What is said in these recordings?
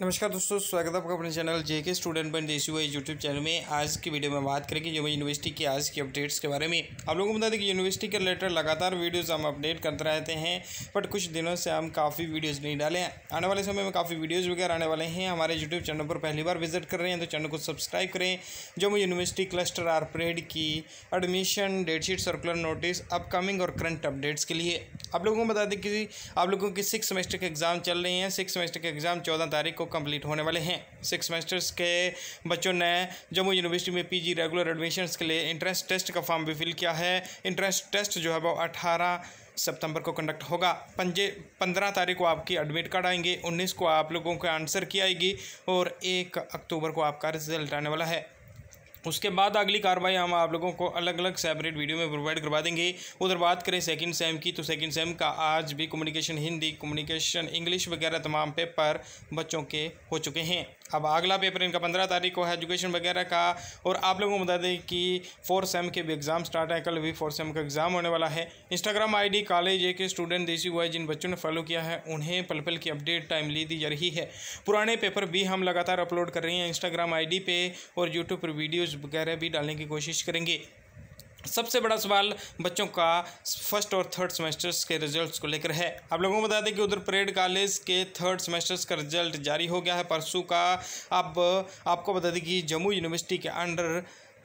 नमस्कार दोस्तों स्वागत है आपका अपने चैनल जे के स्टूडेंट बन देसी वाई यूट्यूब चैनल में आज की वीडियो में बात करेंगे जो यूनिवर्सिटी की आज की अपडेट्स के बारे में आप लोगों को बता दें कि यूनिवर्सिटी के रिलेटेड लगातार वीडियोस हम अपडेट करते रहते हैं बट कुछ दिनों से हम काफ़ी वीडियोज़ नहीं डाले आने वाले समय में काफ़ी वीडियोज़ वगैरह आने वाले हैं हमारे यूट्यूब चैनल पर पहली बार विजिट कर रहे हैं तो चैनल को सब्सक्राइब करें जो यूनिवर्सिटी क्लस्टर आर परेड की admission date sheet circular notice upcoming और करंट अपडेट्स के लिए आप लोगों को बता दें कि आप लोगों की सिक्स सेमेस्टर के एग्ज़ाम चल रहे हैं सिक्स सेमेस्टर के एग्ज़ाम चौदह तारीख को कंप्लीट होने वाले हैं सिक्स सेमेस्टर्स के बच्चों ने जम्मू यूनिवर्सिटी में पीजी रेगुलर एडमिशन्स के लिए इंट्रेंस टेस्ट का फॉर्म भी फिल किया है इंट्रेंस टेस्ट जो है वो अठारह सितंबर को कंडक्ट होगा पंजे पंद्रह तारीख को आपकी एडमिट कार्ड आएंगे उन्नीस को आप लोगों का आंसर की आएगी और एक अक्टूबर को आपका रिजल्ट आने वाला है उसके बाद अगली कार्रवाई हम आप लोगों को अलग अलग सेपरेट वीडियो में प्रोवाइड करवा देंगे उधर बात करें सेकंड सेम की तो सेकंड सेम का आज भी कम्युनिकेशन हिंदी कम्युनिकेशन इंग्लिश वगैरह तमाम पेपर बच्चों के हो चुके हैं अब अगला पेपर इनका पंद्रह तारीख को है एजुकेशन वगैरह का और आप लोगों को बता दें कि फोर सेम के भी एग्ज़ाम स्टार्ट है कल भी फोर सेम का एग्ज़ाम होने वाला है इंस्टाग्राम आईडी कॉलेज ए के स्टूडेंट देसी हुआ है जिन बच्चों ने फॉलो किया है उन्हें पल पल की अपडेट टाइमली दी जा रही है पुराने पेपर भी हम लगातार अपलोड कर रहे हैं इंस्टाग्राम आई पे और यूट्यूब पर वीडियोज़ वगैरह भी डालने की कोशिश करेंगे सबसे बड़ा सवाल बच्चों का फर्स्ट और थर्ड सेमेस्टर्स के रिजल्ट्स को लेकर है आप लोगों को बता दें कि उधर परेड कॉलेज के थर्ड सेमेस्टर्स का रिजल्ट जारी हो गया है परसों का अब आपको बता दें कि जम्मू यूनिवर्सिटी के अंडर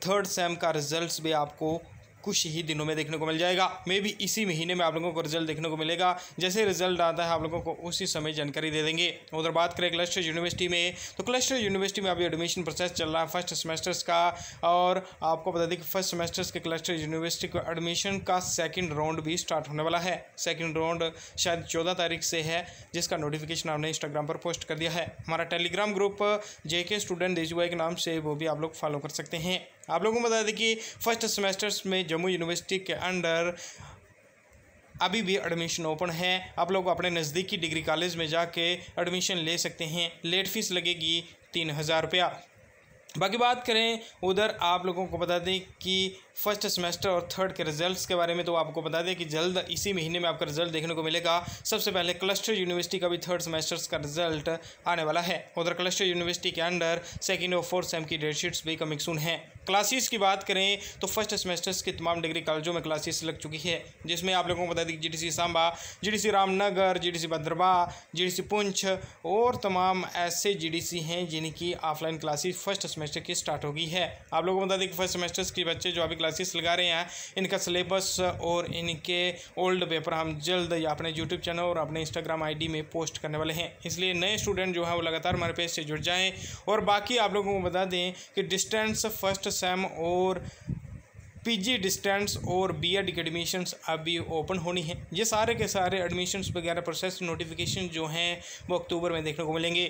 थर्ड सेम का रिजल्ट्स भी आपको कुछ ही दिनों में देखने को मिल जाएगा मे भी इसी महीने में आप लोगों को रिजल्ट देखने को मिलेगा जैसे रिजल्ट आता है आप लोगों को उसी समय जानकारी दे देंगे उधर बात करें क्लस्टर यूनिवर्सिटी में तो क्लस्टर यूनिवर्सिटी में अभी एडमिशन प्रोसेस चल रहा है फर्स्ट सेमेस्टर्स का और आपको बता दें कि फर्स्ट सेमेस्टर्स के क्लस्टर यूनिवर्सिटी को एडमिशन का सेकेंड राउंड भी स्टार्ट होने वाला है सेकेंड राउंड शायद चौदह तारीख से है जिसका नोटिफिकेशन हमने इंस्टाग्राम पर पोस्ट कर दिया है हमारा टेलीग्राम ग्रुप के स्टूडेंट देजुआई के नाम से वो भी आप लोग फॉलो कर सकते हैं आप लोगों को बता दें कि फर्स्ट सेमेस्टर्स में जम्मू यूनिवर्सिटी के अंडर अभी भी एडमिशन ओपन है आप लोग अपने नज़दीकी डिग्री कॉलेज में जाके एडमिशन ले सकते हैं लेट फीस लगेगी तीन हज़ार रुपया बाकी बात करें उधर आप लोगों को बता दें कि फर्स्ट सेमेस्टर और थर्ड के रिजल्ट्स के बारे में तो आपको बता दें कि जल्द इसी महीने में आपका रिजल्ट देखने को मिलेगा सबसे पहले क्लस्टर यूनिवर्सिटी का भी थर्ड सेमेस्टर्स का रिजल्ट आने वाला है उधर क्लस्टर यूनिवर्सिटी के अंडर सेकेंड और फोर्थ सेम की डेटशीट्स भी कमिंग सुन है क्लासेस की बात करें तो फर्स्ट सेमेस्टर्स के तमाम डिग्री कॉलेजों में क्लासेस लग चुकी है जिसमें आप लोगों को बता दें कि जी सांबा जी रामनगर जी भद्रवा जी पुंछ और तमाम ऐसे जी हैं जिनकी ऑफलाइन क्लासेस फर्स्ट सेमेस्टर की स्टार्ट होगी है आप लोगों को बता दें कि फर्स्ट सेमेस्टर्स के बच्चे जो अभी क्लासेस लगा रहे हैं इनका सिलेबस और इनके ओल्ड पेपर हम जल्द अपने यूट्यूब चैनल और अपने इंस्टाग्राम आईडी में पोस्ट करने वाले हैं इसलिए नए स्टूडेंट जो हैं वो लगातार हमारे पेज से जुड़ जाएँ और बाकी आप लोगों को बता दें कि डिस्टेंस फर्स्ट सेम और पीजी डिस्टेंस और बीएड की एडमिशन्स अभी ओपन होनी है ये सारे के सारे एडमिशन्स वगैरह प्रोसेस नोटिफिकेशन जो हैं वो अक्टूबर में देखने को मिलेंगे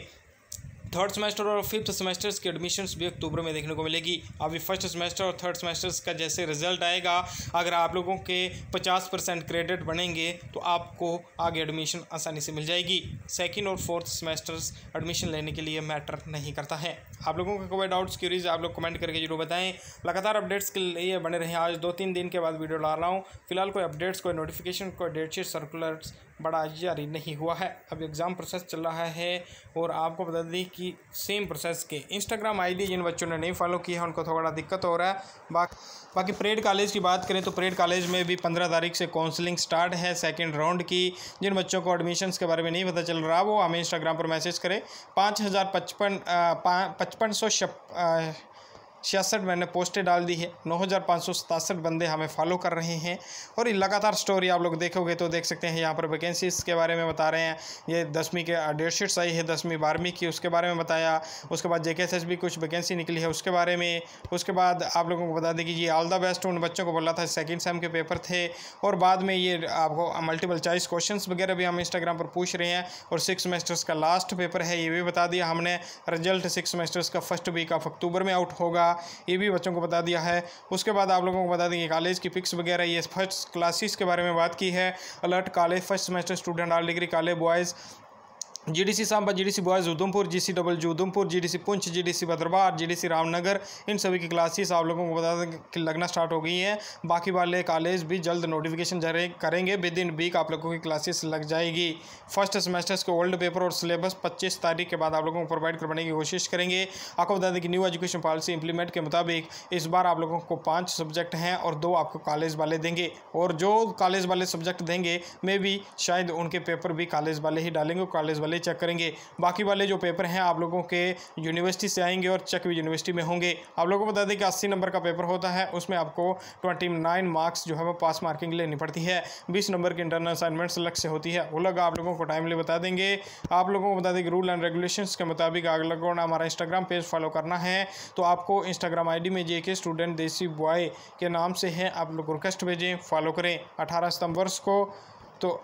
थर्ड सेमेस्टर और फिफ्थ सेमेस्टर्स की एडमिशन्स भी अक्टूबर में देखने को मिलेगी अभी फर्स्ट सेमेस्टर और थर्ड सेमेस्टर्स का जैसे रिजल्ट आएगा अगर आप लोगों के पचास परसेंट क्रेडिट बनेंगे तो आपको आगे एडमिशन आसानी से मिल जाएगी सेकेंड और फोर्थ सेमेस्टर्स एडमिशन लेने के लिए मैटर नहीं करता है आप लोगों के कोई डाउट्स क्यूरीज आप लोग कमेंट करके जरूर बताएं लगातार अपडेट्स के लिए बने रहें आज दो तीन दिन के बाद वीडियो डाल रहा हूँ फिलहाल कोई अपडेट्स कोई नोटिफिकेशन कोई डेट शीट सर्कुलर्स बड़ा जारी नहीं हुआ है अब एग्ज़ाम प्रोसेस चल रहा है और आपको बता दें कि सेम प्रोसेस के इंस्टाग्राम आईडी जिन बच्चों ने नहीं फॉलो किया है उनको थोड़ा दिक्कत हो रहा है बा, बाकी परेड कॉलेज की बात करें तो परेड कॉलेज में भी पंद्रह तारीख से काउंसलिंग स्टार्ट है सेकेंड राउंड की जिन बच्चों को एडमिशन्स के बारे में नहीं पता चल रहा वो हमें इंस्टाग्राम पर मैसेज करें पाँच हज़ार पचपन पचपन सौ छियासठ मैंने पोस्टें डाल दी है नौ हज़ार पाँच सौ सतासठ बंदे हमें फॉलो कर रहे हैं और ये लगातार स्टोरी आप लोग देखोगे तो देख सकते हैं यहाँ पर वैकेंसीज के बारे में बता रहे हैं ये दसवीं के शीट्स आई है दसवीं बारहवीं की उसके बारे में बताया उसके बाद जेके भी कुछ वैकेंसी निकली है उसके बारे में उसके बाद आप लोगों को बता दें कि ये ऑल द बेस्ट उन बच्चों को बोला था सेकेंड सेम के पेपर थे और बाद में ये आपको मल्टीपल चॉइस क्वेश्चन वगैरह भी हम इंस्टाग्राम पर पूछ रहे हैं और सिक्स सेमेस्टर्स का लास्ट पेपर है ये भी बता दिया हमने रिजल्ट सिक्स सेमेस्टर्स का first week of October out आउट होगा होगा ये भी बच्चों को बता दिया है उसके बाद आप लोगों को बता देंगे कॉलेज की फिक्स वगैरह ये फर्स्ट क्लासेस के बारे में बात की है alert college first semester student all degree college boys G D C Samba G D C boys Udhampur G W Udhampur G Udhampur C Poonch G D C Ramnagar इन सभी की क्लासेस आप लोगों को बता दें कि लगना स्टार्ट हो गई हैं बाकी वाले कॉलेज भी जल्द नोटिफिकेशन जारी करेंगे विद इन वीक आप लोगों की क्लासेस लग जाएगी फर्स्ट सेमेस्टर्स के ओल्ड पेपर और सिलेबस पच्चीस तारीख के बाद आप लोगों को प्रोवाइड करवाने की कोशिश करेंगे आपको बता दें कि न्यू एजुकेशन पॉलिसी इंप्लीमेंट के मुताबिक इस बार आप लोगों को पाँच सब्जेक्ट हैं और दो आपको कॉलेज वाले देंगे और जो कॉलेज वाले सब्जेक्ट देंगे मे भी शायद उनके पेपर भी कॉलेज वाले ही डालेंगे कॉलेज वाले वाले चेक करेंगे बाकी वाले जो पेपर हैं आप लोगों के यूनिवर्सिटी से आएंगे और चेक भी यूनिवर्सिटी में होंगे आप लोगों को बता दें कि अस्सी नंबर का पेपर होता है उसमें आपको ट्वेंटी नाइन मार्क्स जो है वो पास मार्किंग लेनी पड़ती है बीस नंबर की इंटरनल असाइनमेंट्स अलग से होती है वो लग आप लोगों को टाइमली बता देंगे आप लोगों को बता दें कि रूल एंड रेगुलेशन के मुताबिक आग लोगों ने हमारा इंस्टाग्राम पेज फॉलो करना है तो आपको इंस्टाग्राम आईडी में जेके के स्टूडेंट देसी बॉय के नाम से है आप लोग रिक्वेस्ट भेजें फॉलो करें अठारह सितंबर को तो